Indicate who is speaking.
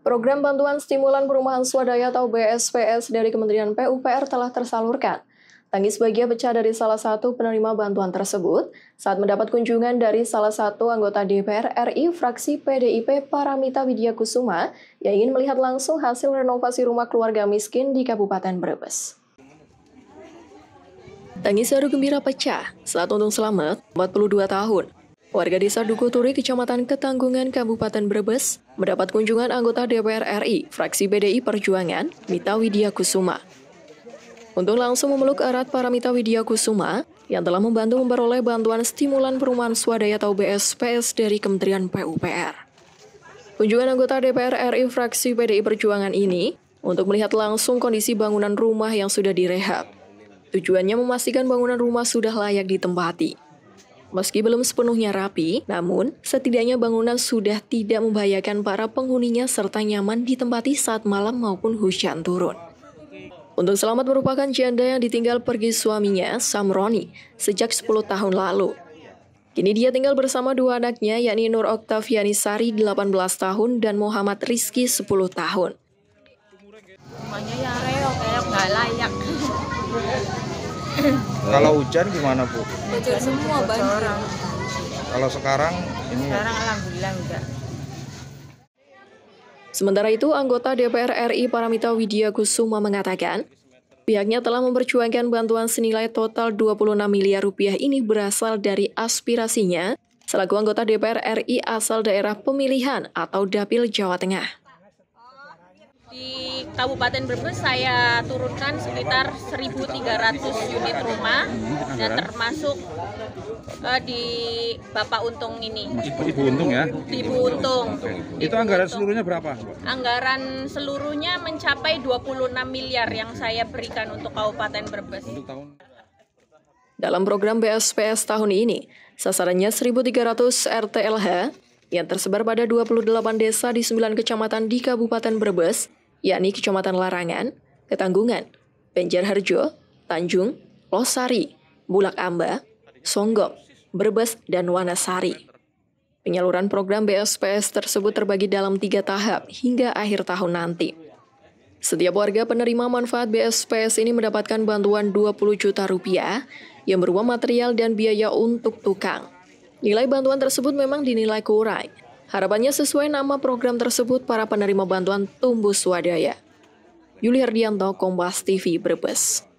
Speaker 1: Program Bantuan Stimulan Perumahan Swadaya atau BSPS dari Kementerian PUPR telah tersalurkan. Tangis bahagia pecah dari salah satu penerima bantuan tersebut saat mendapat kunjungan dari salah satu anggota DPR RI fraksi PDIP Paramita Widya Kusuma yang ingin melihat langsung hasil renovasi rumah keluarga miskin di Kabupaten Brebes. Tangis haru gembira pecah saat Untung Selamat, 42 tahun, Warga desa Dukuturi, Kecamatan Ketanggungan, Kabupaten Brebes, mendapat kunjungan anggota DPR RI, fraksi BDI Perjuangan, Mita Widya Kusuma. Untuk langsung memeluk erat para Mita Widya Kusuma, yang telah membantu memperoleh bantuan stimulan perumahan swadaya atau BSPS dari Kementerian PUPR. Kunjungan anggota DPR RI fraksi PDI Perjuangan ini untuk melihat langsung kondisi bangunan rumah yang sudah direhab. Tujuannya memastikan bangunan rumah sudah layak ditempati. Meski belum sepenuhnya rapi, namun setidaknya bangunan sudah tidak membahayakan para penghuninya serta nyaman ditempati saat malam maupun hujan turun. Untuk Selamat merupakan janda yang ditinggal pergi suaminya, Samroni, sejak 10 tahun lalu. Kini dia tinggal bersama dua anaknya, yakni Nur Oktaviani Sari, 18 tahun, dan Muhammad Rizki, 10 tahun.
Speaker 2: Kalau hujan gimana bu? Bocor semua banjir.
Speaker 1: Kalau sekarang ini. Ya. Sekarang
Speaker 2: alhamdulillah udah.
Speaker 1: Sementara itu, anggota DPR RI Paramita Widya Kusuma mengatakan, pihaknya telah memperjuangkan bantuan senilai total 26 miliar rupiah ini berasal dari aspirasinya selaku anggota DPR RI asal daerah pemilihan atau Dapil Jawa Tengah.
Speaker 2: Di Kabupaten Brebes saya turunkan sekitar 1.300 unit rumah hmm, dan termasuk uh, di Bapak Untung ini. Ibu Untung ya? Ibu Untung. Itu anggaran Untung. seluruhnya berapa? Anggaran seluruhnya mencapai 26 miliar yang saya berikan untuk Kabupaten Brebes.
Speaker 1: Dalam program BSPS tahun ini, sasarannya 1.300 RTLH yang tersebar pada 28 desa di 9 kecamatan di Kabupaten Brebes yakni Kecamatan Larangan, Ketanggungan, Banjarharjo, Tanjung, Losari, Bulak Amba, Songgok, Brebes, dan Wanasari. Penyaluran program BSPS tersebut terbagi dalam tiga tahap hingga akhir tahun nanti. Setiap warga penerima manfaat BSPS ini mendapatkan bantuan 20 juta rupiah yang berupa material dan biaya untuk tukang. Nilai bantuan tersebut memang dinilai kurang, Harapannya sesuai nama program tersebut, para penerima bantuan tumbuh swadaya. Yuli Hardianto, Kompas TV, Brebes.